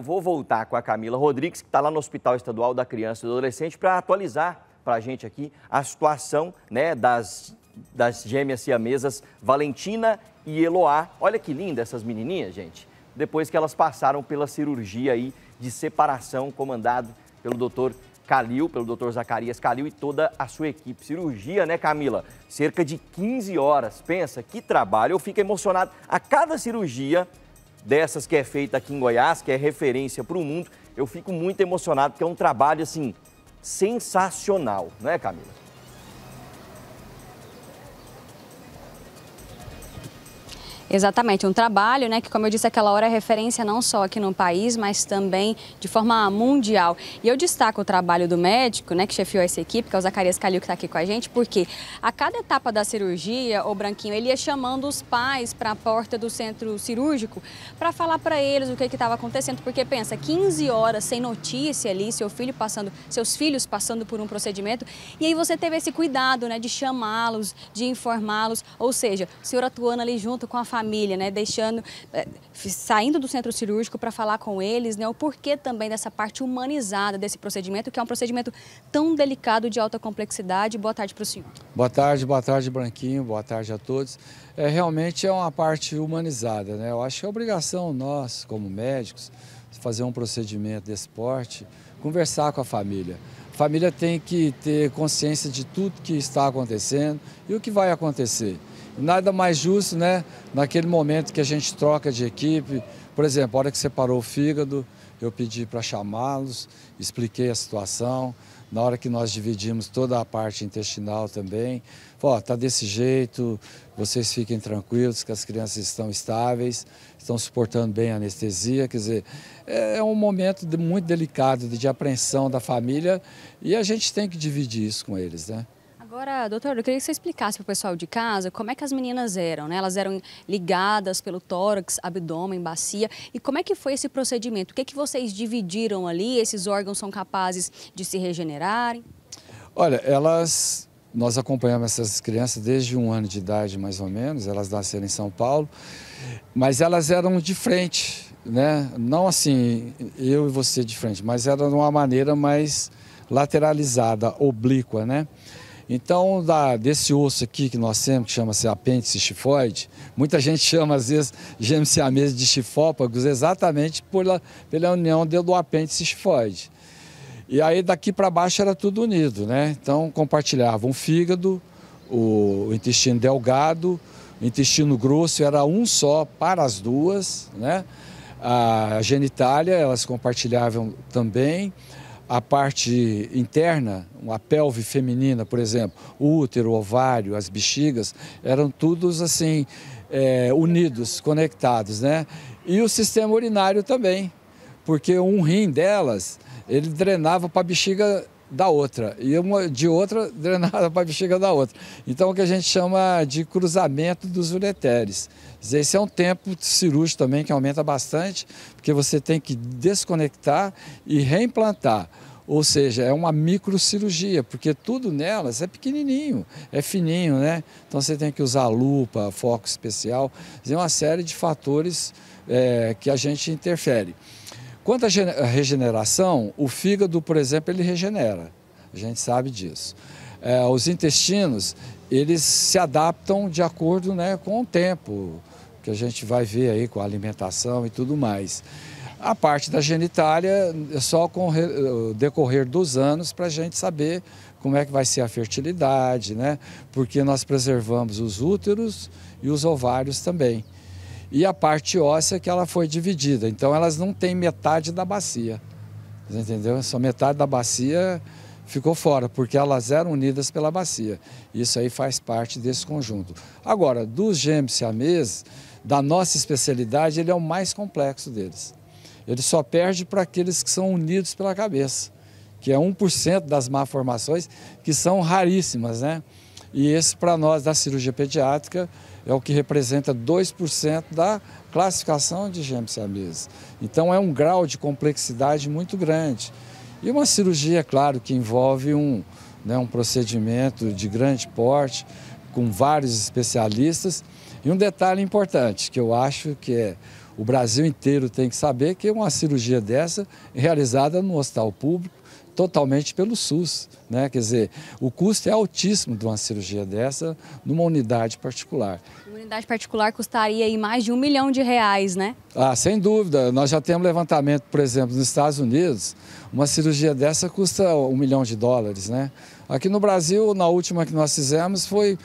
eu vou voltar com a Camila Rodrigues, que está lá no Hospital Estadual da Criança e do Adolescente, para atualizar para a gente aqui a situação né, das, das gêmeas siamesas Valentina e Eloá. Olha que linda essas menininhas, gente. Depois que elas passaram pela cirurgia aí de separação comandado pelo doutor Calil, pelo doutor Zacarias Calil e toda a sua equipe. Cirurgia, né, Camila? Cerca de 15 horas. Pensa, que trabalho. Eu fico emocionado. A cada cirurgia, dessas que é feita aqui em Goiás, que é referência para o mundo, eu fico muito emocionado, porque é um trabalho, assim, sensacional, não é, Camila? Exatamente, um trabalho né, que, como eu disse, aquela hora é referência não só aqui no país, mas também de forma mundial. E eu destaco o trabalho do médico né, que chefiou essa equipe, que é o Zacarias Calil, que está aqui com a gente, porque a cada etapa da cirurgia, o Branquinho, ele ia chamando os pais para a porta do centro cirúrgico para falar para eles o que estava acontecendo, porque pensa, 15 horas sem notícia ali, seu filho passando, seus filhos passando por um procedimento, e aí você teve esse cuidado né, de chamá-los, de informá-los, ou seja, o senhor atuando ali junto com a família, família, né, deixando, eh, saindo do centro cirúrgico para falar com eles, né, o porquê também dessa parte humanizada desse procedimento, que é um procedimento tão delicado de alta complexidade. Boa tarde para o senhor. Boa tarde, boa tarde, Branquinho, boa tarde a todos. É, realmente é uma parte humanizada, né? Eu acho que é obrigação nós, como médicos, fazer um procedimento desse porte, conversar com a família. A família tem que ter consciência de tudo que está acontecendo e o que vai acontecer nada mais justo, né? Naquele momento que a gente troca de equipe, por exemplo, a hora que separou o fígado, eu pedi para chamá-los, expliquei a situação. Na hora que nós dividimos toda a parte intestinal também, ó, tá desse jeito, vocês fiquem tranquilos que as crianças estão estáveis, estão suportando bem a anestesia, quer dizer, é um momento de, muito delicado de, de apreensão da família e a gente tem que dividir isso com eles, né? Agora, doutor, eu queria que você explicasse para o pessoal de casa como é que as meninas eram, né? Elas eram ligadas pelo tórax, abdômen, bacia. E como é que foi esse procedimento? O que, é que vocês dividiram ali? Esses órgãos são capazes de se regenerarem? Olha, elas nós acompanhamos essas crianças desde um ano de idade, mais ou menos. Elas nasceram em São Paulo, mas elas eram de frente, né? Não assim, eu e você de frente, mas era de uma maneira mais lateralizada, oblíqua, né? Então, da, desse osso aqui que nós temos, que chama-se apêndice chifoide, muita gente chama, às vezes, gemciamese de chifópagos, exatamente pela, pela união do apêndice chifoide. E aí, daqui para baixo, era tudo unido, né? Então, compartilhavam o fígado, o, o intestino delgado, o intestino grosso, era um só para as duas, né? A genitália, elas compartilhavam também a parte interna, a pelve feminina, por exemplo, o útero, o ovário, as bexigas, eram todos assim, é, unidos, conectados, né? E o sistema urinário também, porque um rim delas, ele drenava para a bexiga da outra e uma de outra drenada para a bexiga da outra. Então, o que a gente chama de cruzamento dos ureteres. Esse é um tempo cirúrgico também que aumenta bastante, porque você tem que desconectar e reimplantar. Ou seja, é uma microcirurgia, porque tudo nelas é pequenininho, é fininho, né? Então você tem que usar lupa, foco especial, tem uma série de fatores é, que a gente interfere. Quanto à regeneração, o fígado, por exemplo, ele regenera. A gente sabe disso. É, os intestinos, eles se adaptam de acordo né, com o tempo, que a gente vai ver aí com a alimentação e tudo mais. A parte da genitália é só com o decorrer dos anos para a gente saber como é que vai ser a fertilidade, né? Porque nós preservamos os úteros e os ovários também e a parte óssea que ela foi dividida. Então elas não têm metade da bacia. Entendeu? Só metade da bacia ficou fora, porque elas eram unidas pela bacia. Isso aí faz parte desse conjunto. Agora, dos gêmeos siameses, da nossa especialidade, ele é o mais complexo deles. Ele só perde para aqueles que são unidos pela cabeça, que é 1% das malformações, que são raríssimas, né? E esse, para nós, da cirurgia pediátrica, é o que representa 2% da classificação de gêmeos siameses. Então, é um grau de complexidade muito grande. E uma cirurgia, é claro, que envolve um, né, um procedimento de grande porte, com vários especialistas. E um detalhe importante, que eu acho que é, o Brasil inteiro tem que saber, que uma cirurgia dessa, realizada no hospital público, totalmente pelo SUS. Né? Quer dizer, o custo é altíssimo de uma cirurgia dessa numa unidade particular. Uma unidade particular custaria aí mais de um milhão de reais, né? Ah, sem dúvida. Nós já temos levantamento, por exemplo, nos Estados Unidos, uma cirurgia dessa custa um milhão de dólares, né? Aqui no Brasil, na última que nós fizemos foi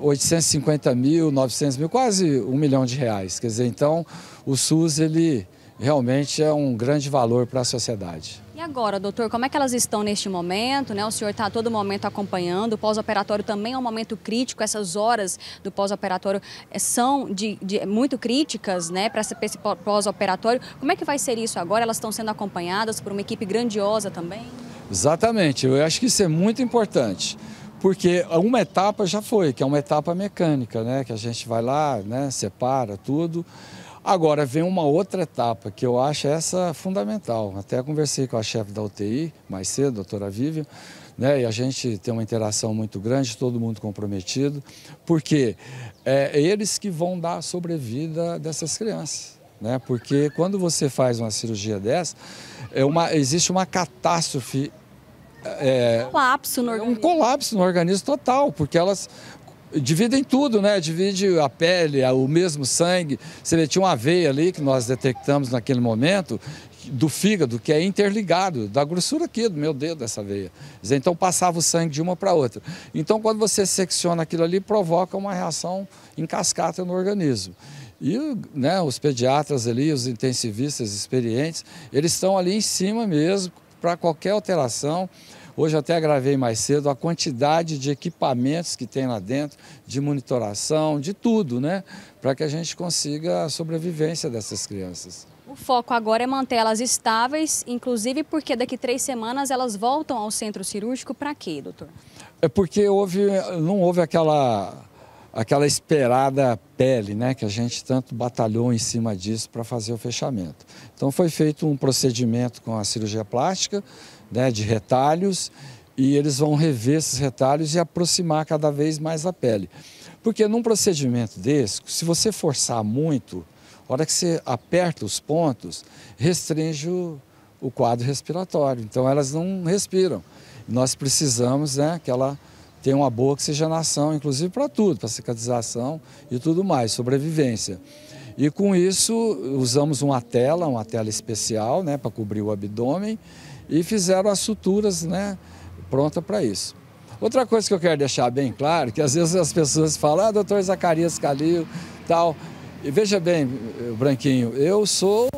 850 mil, 900 mil, quase um milhão de reais. Quer dizer, então o SUS ele realmente é um grande valor para a sociedade. E agora, doutor, como é que elas estão neste momento? Né? O senhor está a todo momento acompanhando. O pós-operatório também é um momento crítico. Essas horas do pós-operatório eh, são de, de, eh, muito críticas né, para esse pós-operatório. Como é que vai ser isso agora? Elas estão sendo acompanhadas por uma equipe grandiosa também? Exatamente. Eu acho que isso é muito importante porque uma etapa já foi, que é uma etapa mecânica, né? Que a gente vai lá, né? Separa tudo. Agora vem uma outra etapa que eu acho essa fundamental. Até conversei com a chefe da UTI mais cedo, doutora Vivian, né? e a gente tem uma interação muito grande, todo mundo comprometido, porque é, é eles que vão dar a sobrevida dessas crianças. Né? Porque quando você faz uma cirurgia dessa, é uma, existe uma catástrofe é, um colapso no é organismo. Um colapso no organismo total, porque elas dividem tudo, né? Divide a pele, o mesmo sangue. Você tinha uma veia ali que nós detectamos naquele momento do fígado, que é interligado, da grossura aqui do meu dedo, dessa veia. Então passava o sangue de uma para outra. Então, quando você secciona aquilo ali, provoca uma reação em cascata no organismo. E né, os pediatras ali, os intensivistas experientes, eles estão ali em cima mesmo para qualquer alteração. Hoje até gravei mais cedo a quantidade de equipamentos que tem lá dentro, de monitoração, de tudo, né? Para que a gente consiga a sobrevivência dessas crianças. O foco agora é manter elas estáveis, inclusive porque daqui três semanas elas voltam ao centro cirúrgico para quê, doutor? É porque houve, não houve aquela, aquela esperada pele, né, que a gente tanto batalhou em cima disso para fazer o fechamento. Então foi feito um procedimento com a cirurgia plástica, né, de retalhos e eles vão rever esses retalhos e aproximar cada vez mais a pele. Porque num procedimento desse, se você forçar muito, a hora que você aperta os pontos, restringe o, o quadro respiratório. Então elas não respiram. Nós precisamos né, que ela tenha uma boa oxigenação, inclusive para tudo, para cicatrização e tudo mais, sobrevivência. E com isso usamos uma tela, uma tela especial né, para cobrir o abdômen e fizeram as suturas né, pronta para isso. Outra coisa que eu quero deixar bem claro, que às vezes as pessoas falam, ah, doutor Zacarias Calil, tal. E veja bem, Branquinho, eu sou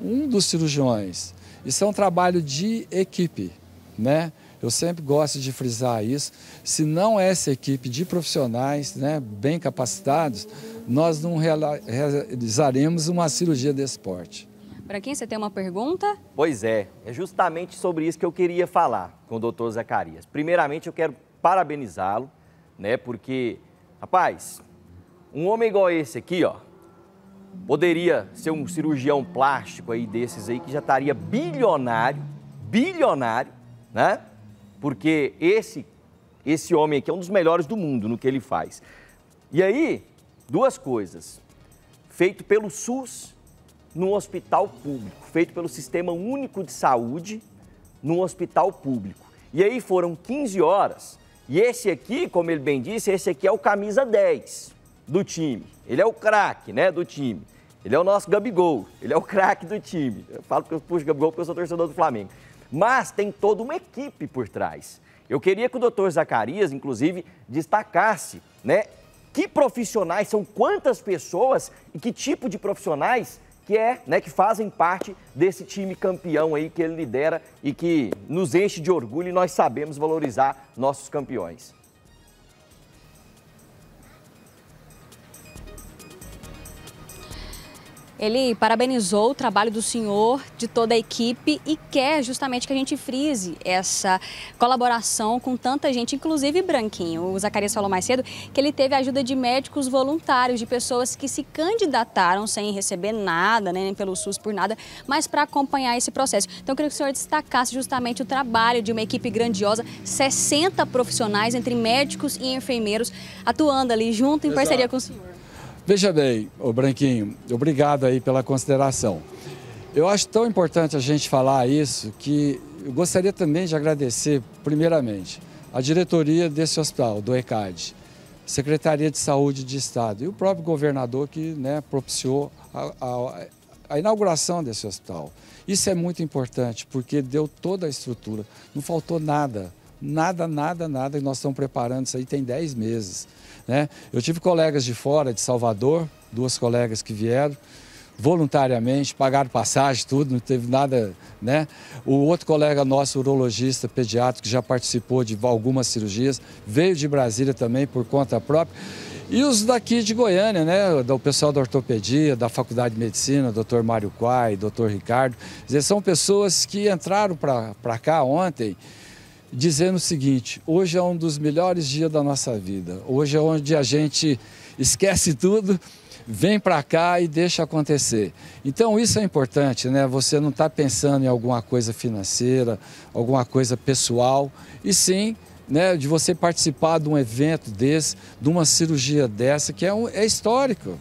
um dos cirurgiões. Isso é um trabalho de equipe, né? Eu sempre gosto de frisar isso. Se não é essa equipe de profissionais, né, bem capacitados, nós não realizaremos uma cirurgia desse porte. Para quem você tem uma pergunta? Pois é, é justamente sobre isso que eu queria falar com o doutor Zacarias. Primeiramente, eu quero parabenizá-lo, né? Porque, rapaz, um homem igual esse aqui, ó, poderia ser um cirurgião plástico aí desses aí que já estaria bilionário, bilionário, né? Porque esse esse homem aqui é um dos melhores do mundo no que ele faz. E aí, duas coisas. Feito pelo SUS num hospital público, feito pelo Sistema Único de Saúde, num hospital público. E aí foram 15 horas, e esse aqui, como ele bem disse, esse aqui é o camisa 10 do time. Ele é o craque, né, do time. Ele é o nosso Gabigol, ele é o craque do time. Eu falo que eu puxo Gabigol porque eu sou torcedor do Flamengo. Mas tem toda uma equipe por trás. Eu queria que o doutor Zacarias, inclusive, destacasse, né, que profissionais, são quantas pessoas e que tipo de profissionais que é, né, que fazem parte desse time campeão aí que ele lidera e que nos enche de orgulho e nós sabemos valorizar nossos campeões. Ele parabenizou o trabalho do senhor, de toda a equipe e quer justamente que a gente frise essa colaboração com tanta gente, inclusive Branquinho. O Zacarias falou mais cedo que ele teve a ajuda de médicos voluntários, de pessoas que se candidataram sem receber nada, né, nem pelo SUS por nada, mas para acompanhar esse processo. Então eu queria que o senhor destacasse justamente o trabalho de uma equipe grandiosa, 60 profissionais entre médicos e enfermeiros atuando ali junto em Exato. parceria com o senhor. Veja bem, o Branquinho, obrigado aí pela consideração. Eu acho tão importante a gente falar isso que eu gostaria também de agradecer, primeiramente, a diretoria desse hospital, do ECAD, Secretaria de Saúde de Estado e o próprio governador que né, propiciou a, a, a inauguração desse hospital. Isso é muito importante porque deu toda a estrutura, não faltou nada nada, nada, nada, e nós estamos preparando isso aí tem 10 meses. Né? Eu tive colegas de fora, de Salvador, duas colegas que vieram, voluntariamente, pagaram passagem, tudo, não teve nada, né? O outro colega nosso, urologista, pediatra, que já participou de algumas cirurgias, veio de Brasília também por conta própria. E os daqui de Goiânia, né? O pessoal da ortopedia, da Faculdade de Medicina, doutor Mário Quai, doutor Ricardo. São pessoas que entraram para cá ontem dizendo o seguinte: hoje é um dos melhores dias da nossa vida. Hoje é onde a gente esquece tudo, vem para cá e deixa acontecer. Então isso é importante, né? Você não está pensando em alguma coisa financeira, alguma coisa pessoal, e sim né, de você participar de um evento desse, de uma cirurgia dessa, que é, um, é histórico.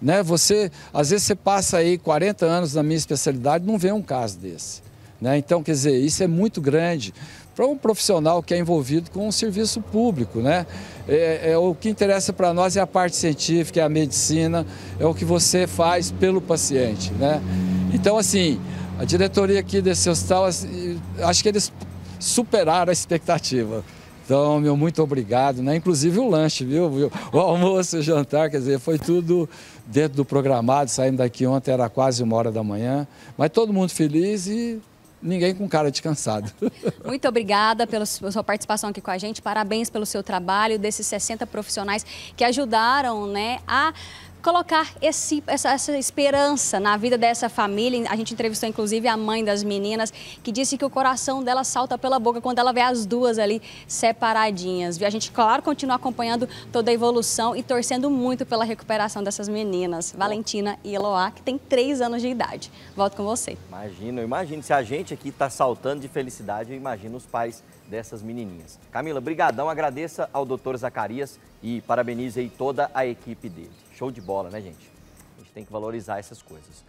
Né? Você, às vezes você passa aí 40 anos na minha especialidade e não vê um caso desse. Né? Então, quer dizer, isso é muito grande para um profissional que é envolvido com o um serviço público. Né? É, é, o que interessa para nós é a parte científica, é a medicina, é o que você faz pelo paciente. Né? Então, assim, a diretoria aqui desse hospital, acho que eles superaram a expectativa. Então, meu muito obrigado, né? Inclusive o lanche, viu? O almoço, o jantar, quer dizer, foi tudo dentro do programado. Saindo daqui ontem era quase uma hora da manhã, mas todo mundo feliz e ninguém com cara de cansado. Muito obrigada pela sua participação aqui com a gente. Parabéns pelo seu trabalho, desses 60 profissionais que ajudaram né, a colocar esse, essa, essa esperança na vida dessa família. A gente entrevistou inclusive a mãe das meninas, que disse que o coração dela salta pela boca quando ela vê as duas ali separadinhas. A gente, claro, continua acompanhando toda a evolução e torcendo muito pela recuperação dessas meninas, Valentina e Eloá, que tem três anos de idade. Volto com você. Imagino, imagino. Se a gente aqui está saltando de felicidade, eu imagino os pais dessas menininhas. Camila, brigadão, agradeça ao doutor Zacarias e parabenize aí toda a equipe dele. Show de bola, né, gente? A gente tem que valorizar essas coisas.